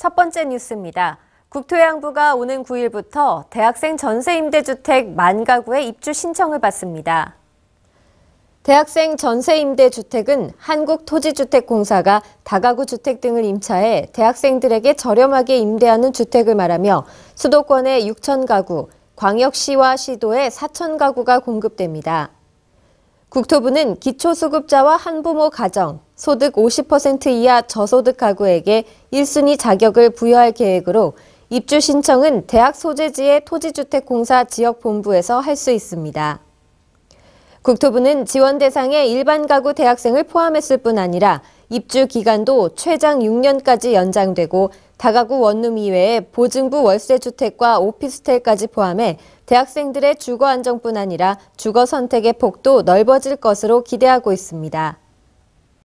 첫 번째 뉴스입니다. 국토해양부가 오는 9일부터 대학생 전세 임대주택 만 가구의 입주 신청을 받습니다. 대학생 전세 임대주택은 한국토지주택공사가 다가구 주택 등을 임차해 대학생들에게 저렴하게 임대하는 주택을 말하며 수도권의 6천 가구, 광역시와 시도에 4천 가구가 공급됩니다. 국토부는 기초수급자와 한부모 가정, 소득 50% 이하 저소득 가구에게 1순위 자격을 부여할 계획으로 입주 신청은 대학 소재지의 토지주택공사 지역본부에서 할 수 있습니다. 국토부는 지원 대상에 일반 가구 대학생을 포함했을 뿐 아니라 입주 기간도 최장 6년까지 연장되고 다가구 원룸 이외에 보증부 월세 주택과 오피스텔까지 포함해 대학생들의 주거 안정뿐 아니라 주거 선택의 폭도 넓어질 것으로 기대하고 있습니다.